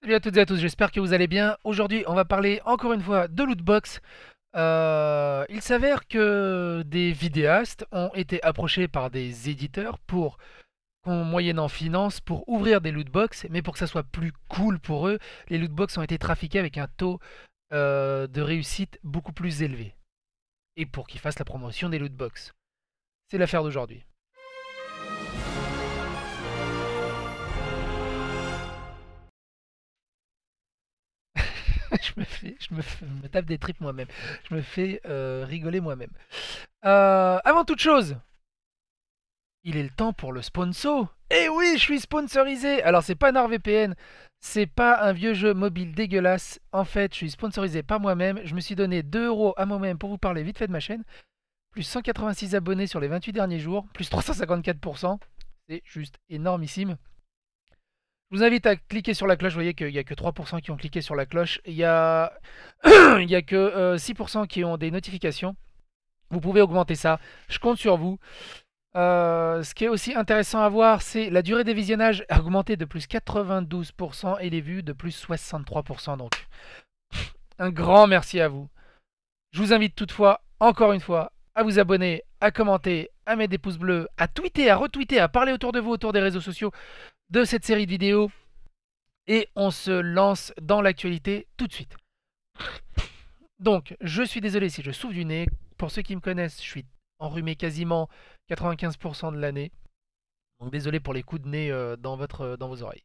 Salut à toutes et à tous, j'espère que vous allez bien. Aujourd'hui, on va parler encore une fois de lootbox. Euh, il s'avère que des vidéastes ont été approchés par des éditeurs pour qu'on en finance pour ouvrir des lootbox, mais pour que ça soit plus cool pour eux, les lootbox ont été trafiqués avec un taux euh, de réussite beaucoup plus élevé. Et pour qu'ils fassent la promotion des lootbox. C'est l'affaire d'aujourd'hui. je me, tape des tripes moi-même. Je me fais euh, rigoler moi-même. Euh, avant toute chose, il est le temps pour le sponsor. Eh oui, je suis sponsorisé. Alors c'est pas NordVPN, c'est pas un vieux jeu mobile dégueulasse. En fait, je suis sponsorisé par moi-même. Je me suis donné 2 euros à moi-même pour vous parler vite fait de ma chaîne. Plus 186 abonnés sur les 28 derniers jours, plus 354%. C'est juste énormissime. Je vous invite à cliquer sur la cloche. Vous voyez qu'il n'y a que 3% qui ont cliqué sur la cloche. Il y a, a que 6% euh, qui ont des notifications. Vous pouvez augmenter ça. Je compte sur vous. Euh, ce qui est aussi intéressant à voir, c'est la durée des visionnages a augmenté de plus 92% et les vues de plus 63%. Donc, un grand merci à vous. Je vous invite toutefois, encore une fois, à vous abonner, à commenter, à mettre des pouces bleus, à tweeter, à retweeter, à parler autour de vous, autour des réseaux sociaux de cette série de vidéos et on se lance dans l'actualité tout de suite. Donc, je suis désolé si je souffle du nez. Pour ceux qui me connaissent, je suis enrhumé quasiment 95% de l'année. Donc désolé pour les coups de nez euh, dans, votre, euh, dans vos oreilles.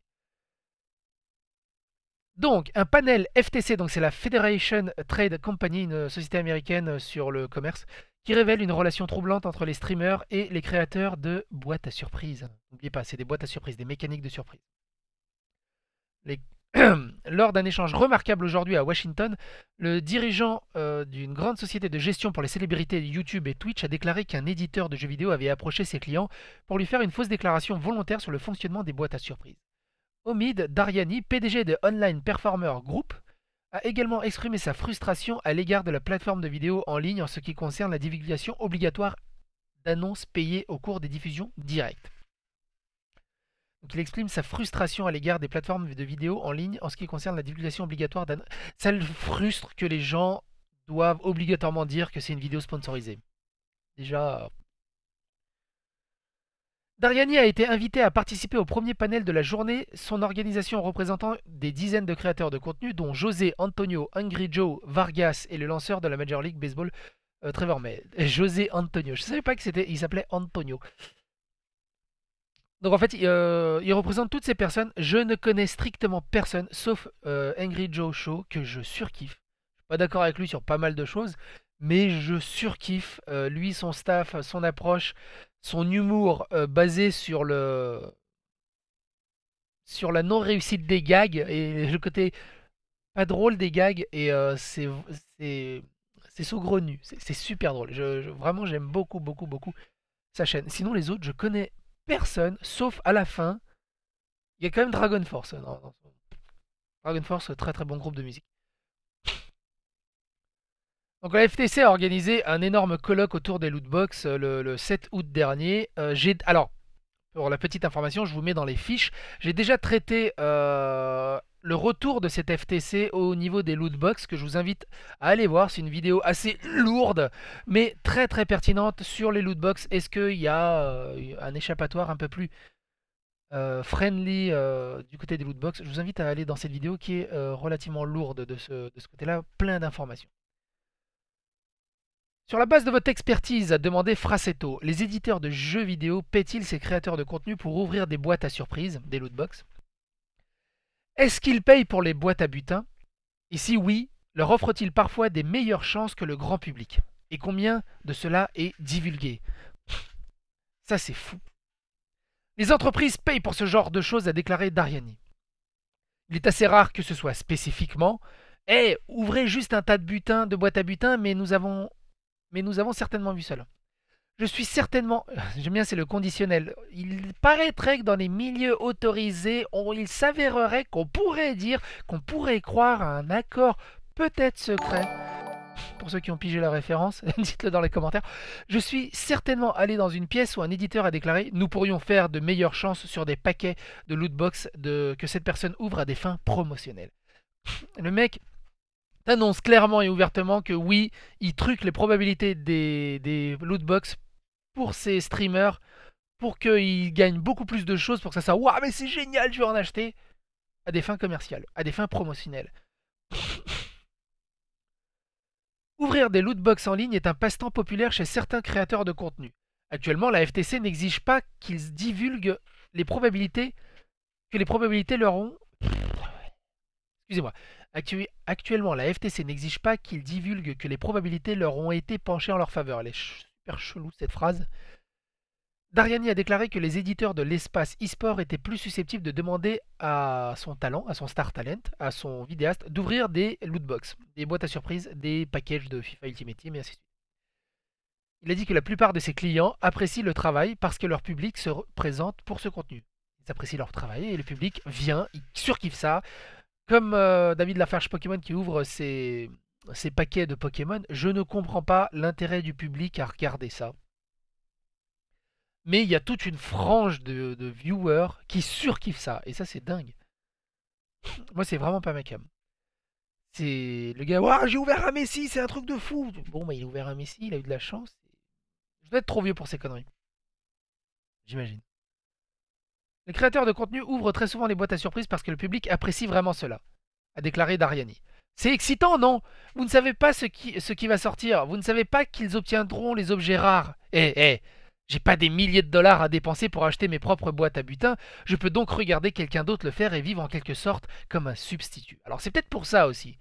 Donc, un panel FTC, donc c'est la Federation Trade Company, une euh, société américaine sur le commerce, qui révèle une relation troublante entre les streamers et les créateurs de boîtes à surprises. N'oubliez pas, c'est des boîtes à surprises, des mécaniques de surprise. Lors d'un échange remarquable aujourd'hui à Washington, le dirigeant euh, d'une grande société de gestion pour les célébrités YouTube et Twitch a déclaré qu'un éditeur de jeux vidéo avait approché ses clients pour lui faire une fausse déclaration volontaire sur le fonctionnement des boîtes à surprises. Omid Dariani, PDG de Online Performer Group, a également exprimé sa frustration à l'égard de la plateforme de vidéos en ligne en ce qui concerne la divulgation obligatoire d'annonces payées au cours des diffusions directes. Donc il exprime sa frustration à l'égard des plateformes de vidéos en ligne en ce qui concerne la divulgation obligatoire d'annonces. Ça le frustre que les gens doivent obligatoirement dire que c'est une vidéo sponsorisée. Déjà, Dariani a été invité à participer au premier panel de la journée, son organisation représentant des dizaines de créateurs de contenu, dont José Antonio Angry Joe Vargas et le lanceur de la Major League Baseball euh, Trevor May. José Antonio, je ne savais pas que c'était, il s'appelait Antonio. Donc en fait, il euh, représente toutes ces personnes. Je ne connais strictement personne, sauf euh, Angry Joe Show, que je surkiffe. Je suis pas d'accord avec lui sur pas mal de choses, mais je surkiffe lui, son staff, son approche, son humour euh, basé sur le sur la non réussite des gags et le côté pas drôle des gags et euh, c'est saugrenu c'est super drôle je, vraiment j'aime beaucoup beaucoup beaucoup sa chaîne sinon les autres je connais personne sauf à la fin il y a quand même Dragon Force euh, Dragon Force très très bon groupe de musique donc la FTC a organisé un énorme colloque autour des lootbox euh, le, le 7 août dernier. Euh, alors, pour la petite information, je vous mets dans les fiches. J'ai déjà traité euh, le retour de cette FTC au niveau des lootbox que je vous invite à aller voir. C'est une vidéo assez lourde, mais très très pertinente sur les lootbox. Est-ce qu'il y a un échappatoire un peu plus friendly du côté des lootbox. Je vous invite à aller dans cette vidéo qui est relativement lourde de de ce côté-là, plein d'informations. Sur la base de votre expertise, a demandé Fracetto, les éditeurs de jeux vidéo paient-ils ces créateurs de contenu pour ouvrir des boîtes à surprise, des lootbox Est-ce qu'ils payent pour les boîtes à butin Et si oui, leur offrent-ils parfois des meilleures chances que le grand public Et combien de cela est divulgué Ça c'est fou. Les entreprises payent pour ce genre de choses, a déclaré Dariani. Il est assez rare que ce soit spécifiquement Eh, ouvrez juste un tas de butins, de boîtes à butin, mais nous avons mais nous avons certainement vu cela. Je suis certainement, j'aime bien c'est le conditionnel, il paraîtrait que dans les milieux autorisés, il s'avérerait qu'on pourrait dire, qu'on pourrait croire à un accord peut-être secret. Pour ceux qui ont pigé la référence, dites-le dans les commentaires. Je suis certainement allé dans une pièce où un éditeur a déclaré « Nous pourrions faire de meilleures chances sur des paquets de lootbox que cette personne ouvre à des fins promotionnelles. » Le mec annonce clairement et ouvertement que oui, il truque les probabilités des, des lootbox pour ses streamers pour qu'ils gagnent beaucoup plus de choses, pour que ça soit Waouh, mais c'est génial, je vais en acheter à des fins commerciales, à des fins promotionnelles. Ouvrir des lootbox en ligne est un passe-temps populaire chez certains créateurs de contenu. Actuellement, la FTC n'exige pas qu'ils divulguent les probabilités que les probabilités leur ont Excusez-moi. Actuellement, la FTC n'exige pas qu'ils divulguent que les probabilités leur ont été penchées en leur faveur. Elle super chelou cette phrase. Dariani a déclaré que les éditeurs de l'espace e-sport étaient plus susceptibles de demander à son talent, à son star talent, à son vidéaste, d'ouvrir des lootbox, des boîtes à surprise, des packages de FIFA Ultimate Team et ainsi de suite. Il a dit que la plupart de ses clients apprécient le travail parce que leur public se présente pour ce contenu. Ils apprécient leur travail et le public vient, il surkiffe ça, comme euh, David Lafarge Pokémon qui ouvre ses, paquets de Pokémon, je ne comprends pas l'intérêt du public à regarder ça. Mais il y a toute une frange de, viewers qui surkiffent ça. Et ça, c'est dingue. Moi, c'est vraiment pas ma cam. C'est le gars, ouais, j'ai ouvert un Messi, c'est un truc de fou. Bon, bah, il a ouvert un Messi, il a eu de la chance. Je dois être trop vieux pour ces conneries. J'imagine. Les créateurs de contenu ouvrent très souvent les boîtes à surprises parce que le public apprécie vraiment cela, a déclaré Dariani. C'est excitant, non Vous ne savez pas ce qui, va sortir, vous ne savez pas qu'ils obtiendront les objets rares. Eh, eh j'ai pas des milliers de dollars à dépenser pour acheter mes propres boîtes à butin, je peux donc regarder quelqu'un d'autre le faire et vivre en quelque sorte comme un substitut. Alors c'est peut-être pour ça aussi.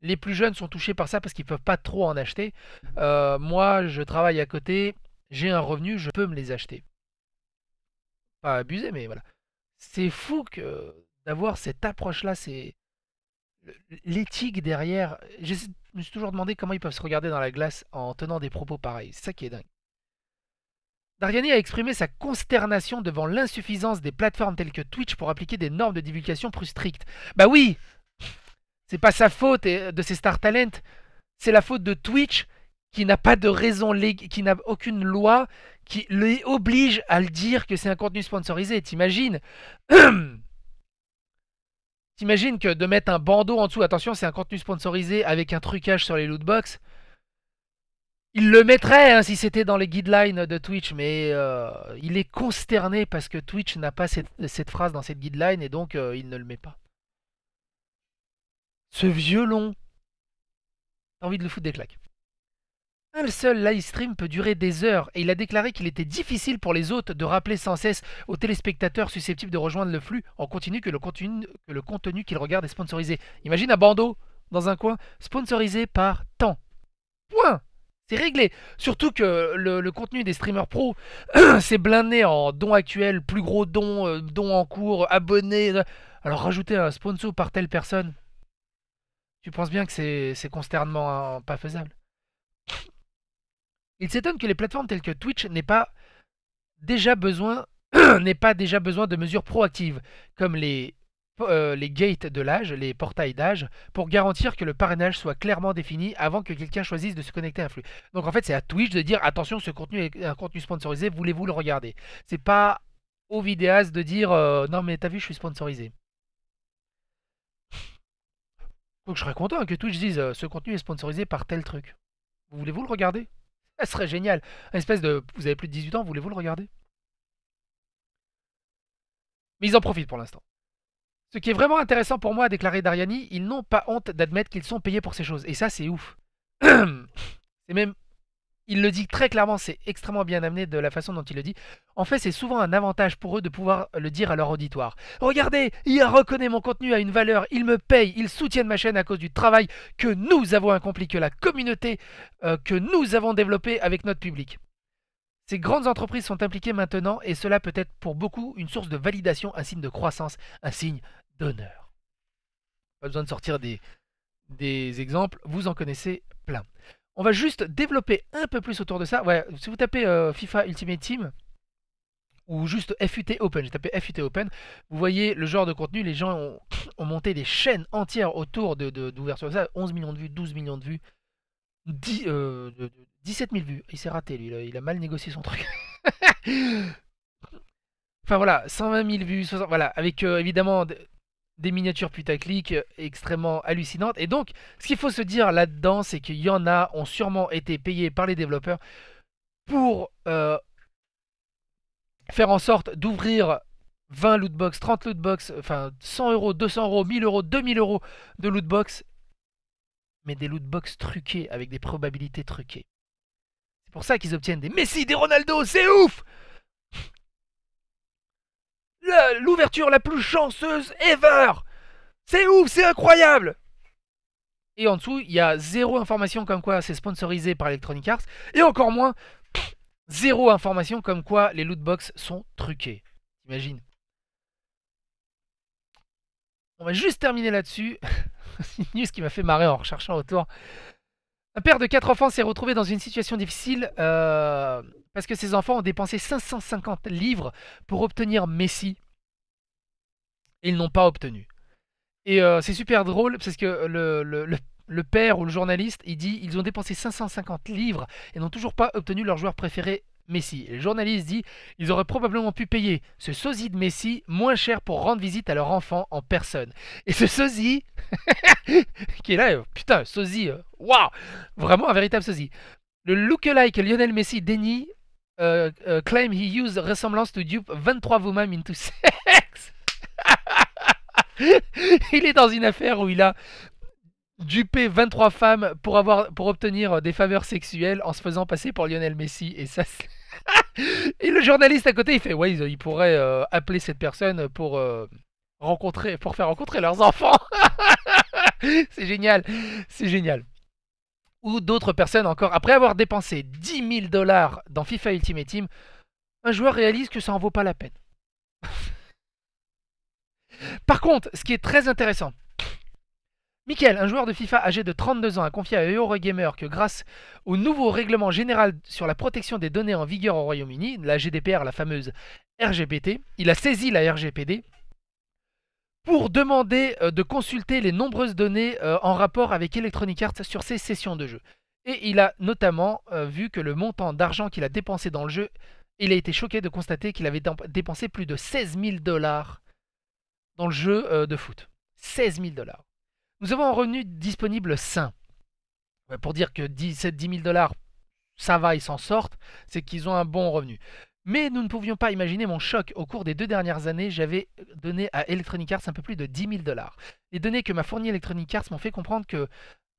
Les plus jeunes sont touchés par ça parce qu'ils peuvent pas trop en acheter. Euh, moi, je travaille à côté, j'ai un revenu, je peux me les acheter pas abusé, mais voilà. C'est fou que d'avoir cette approche-là, c'est l'éthique derrière. Je me suis toujours demandé comment ils peuvent se regarder dans la glace en tenant des propos pareils. C'est ça qui est dingue. Dariani a exprimé sa consternation devant l'insuffisance des plateformes telles que Twitch pour appliquer des normes de divulgation plus strictes. Bah oui C'est pas sa faute euh, de ses star talents, c'est la faute de Twitch qui n'a pas de raison qui n'a aucune loi qui les oblige à le dire que c'est un contenu sponsorisé. T'imagines T'imagines que de mettre un bandeau en dessous, attention, c'est un contenu sponsorisé avec un trucage sur les lootbox. Il le mettrait hein, si c'était dans les guidelines de Twitch, mais euh, il est consterné parce que Twitch n'a pas cette, phrase dans cette guideline et donc euh, il ne le met pas. Ce violon, t'as envie de le foutre des claques. Un seul live peut durer des heures et il a déclaré qu'il était difficile pour les hôtes de rappeler sans cesse aux téléspectateurs susceptibles de rejoindre le flux en continu que le contenu qu'ils regardent est sponsorisé. Imagine un bandeau dans un coin sponsorisé par temps. Point. C'est réglé. Surtout que le, contenu des streamers pro, c'est blindé en dons actuels, plus gros dons, euh, dons en cours, abonnés. Euh. Alors rajouter un sponsor par telle personne, tu penses bien que c'est consternement hein, pas faisable. Il s'étonne que les plateformes telles que Twitch n'aient pas déjà besoin pas déjà besoin de mesures proactives, comme les, euh, les gates de l'âge, les portails d'âge, pour garantir que le parrainage soit clairement défini avant que quelqu'un choisisse de se connecter à un flux. Donc en fait, c'est à Twitch de dire attention, ce contenu est un contenu sponsorisé, voulez-vous le regarder C'est pas au vidéaste de dire euh, non, mais t'as vu, je suis sponsorisé. Donc je serais content que Twitch dise euh, ce contenu est sponsorisé par tel truc. Voulez-vous le regarder serait génial. Une espèce de. Vous avez plus de 18 ans, voulez-vous le regarder Mais ils en profitent pour l'instant. Ce qui est vraiment intéressant pour moi, a déclaré Dariani, ils n'ont pas honte d'admettre qu'ils sont payés pour ces choses. Et ça, c'est ouf. c'est même il le dit très clairement, c'est extrêmement bien amené de la façon dont il le dit. En fait, c'est souvent un avantage pour eux de pouvoir le dire à leur auditoire. Regardez, il reconnaît mon contenu à une valeur, il me paye, ils soutiennent ma chaîne à cause du travail que nous avons accompli, que la communauté euh, que nous avons développée avec notre public. Ces grandes entreprises sont impliquées maintenant et cela peut être pour beaucoup une source de validation, un signe de croissance, un signe d'honneur. Pas besoin de sortir des exemples, vous en connaissez plein. On va juste développer un peu plus autour de ça. Ouais, si vous tapez euh, FIFA Ultimate Team, ou juste FUT Open, j'ai tapé FUT Open, vous voyez le genre de contenu, les gens ont, monté des chaînes entières autour d'ouverture de, ça, 11 millions de vues, 12 millions de vues, 10, 17 000 vues, il s'est raté lui, il a, mal négocié son truc. enfin voilà, 120 000 vues, voilà, avec euh, évidemment des miniatures putaclic euh, extrêmement hallucinantes. Et donc, ce qu'il faut se dire là-dedans, c'est qu'il y en a, ont sûrement été payés par les développeurs pour euh, faire en sorte d'ouvrir 20 lootbox, 30 lootbox, enfin 100 euros, 200 euros, 1000 euros, 2000 euros de lootbox, mais des lootbox truqués avec des probabilités truquées. C'est pour ça qu'ils obtiennent des Messi, des Ronaldo, c'est ouf Ouverture la plus chanceuse ever C'est ouf, c'est incroyable Et en dessous, il y a zéro information comme quoi c'est sponsorisé par Electronic Arts, et encore moins, zéro information comme quoi les lootbox sont truqués. Imagine. On va juste terminer là-dessus. c'est une news qui m'a fait marrer en recherchant autour. Un père de 4 enfants s'est retrouvé dans une situation difficile euh, parce que ses enfants ont dépensé 550 livres pour obtenir Messi, et ils n'ont pas obtenu. Et euh, c'est super drôle parce que le, le, le, père ou le journaliste, il dit ils ont dépensé 550 livres et n'ont toujours pas obtenu leur joueur préféré. Messi. Et le journaliste dit ils auraient probablement pu payer ce sosie de Messi moins cher pour rendre visite à leur enfant en personne. Et ce sosie, qui est là, euh, putain, sosie, euh, waouh, vraiment un véritable sosie. Le lookalike Lionel Messi dénie claim he used ressemblance to dupe 23 women into il est dans une affaire où il a dupé 23 femmes pour, avoir, pour obtenir des faveurs sexuelles en se faisant passer pour Lionel Messi. Et ça, et le journaliste à côté, il fait ouais, il pourrait euh, appeler cette personne pour euh, rencontrer, pour faire rencontrer leurs enfants. c'est génial, c'est génial. Ou d'autres personnes encore. Après avoir dépensé 10 000 dollars dans FIFA Ultimate Team, un joueur réalise que ça en vaut pas la peine. Par contre, ce qui est très intéressant, Michael, un joueur de FIFA âgé de 32 ans, a confié à Eurogamer que grâce au nouveau règlement général sur la protection des données en vigueur au Royaume-Uni, la GDPR, la fameuse RGPT, il a saisi la RGPD pour demander euh, de consulter les nombreuses données euh, en rapport avec Electronic Arts sur ses sessions de jeu. Et il a notamment euh, vu que le montant d'argent qu'il a dépensé dans le jeu, il a été choqué de constater qu'il avait dépensé plus de 16 000 dollars dans le jeu euh, de foot. 16 000 dollars. Nous avons un revenu disponible sain. Pour dire que 17 10 000 dollars, ça va, ils s'en sortent, c'est qu'ils ont un bon revenu. Mais nous ne pouvions pas imaginer mon choc. Au cours des deux dernières années, j'avais euh, donné à Electronic Arts un peu plus de 10 000 dollars. Les données que m'a fourni Electronic Arts m'ont fait comprendre que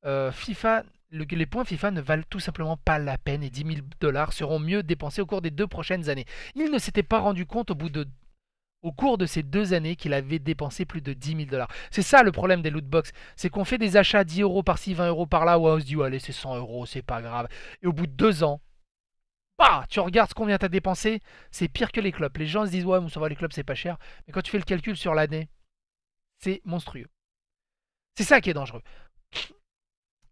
euh, FIFA, les points FIFA ne valent tout simplement pas la peine et 10 000 dollars seront mieux dépensés au cours des deux prochaines années. Ils ne s'étaient pas rendu compte au bout de au cours de ces deux années qu'il avait dépensé plus de 10 000 dollars. C'est ça le problème des loot box, c'est qu'on fait des achats 10 euros par-ci, 20 euros par-là, ou on se dit c'est 100 euros, c'est pas grave. Et au bout de deux ans, bah tu regardes combien t'as dépensé, c'est pire que les clubs. Les gens se disent ouais on va les clubs c'est pas cher, mais quand tu fais le calcul sur l'année, c'est monstrueux. C'est ça qui est dangereux.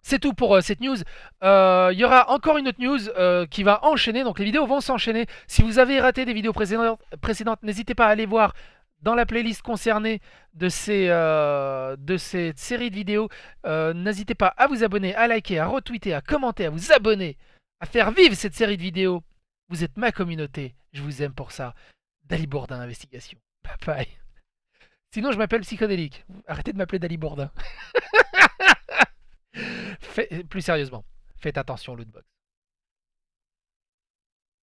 C'est tout pour euh, cette news. Il euh, y aura encore une autre news euh, qui va enchaîner. Donc les vidéos vont s'enchaîner. Si vous avez raté des vidéos précédentes, n'hésitez pas à aller voir dans la playlist concernée de, ces, de cette série de vidéos. n'hésitez pas à vous abonner, à liker, à retweeter, à commenter, à vous abonner, à faire vivre cette série de vidéos. Vous êtes ma communauté. Je vous aime pour ça. Dali Bourdin Investigation. Bye bye. Sinon, je m'appelle Psychodélique. Arrêtez de m'appeler Dali Bourdin. plus sérieusement, faites attention au lootbox.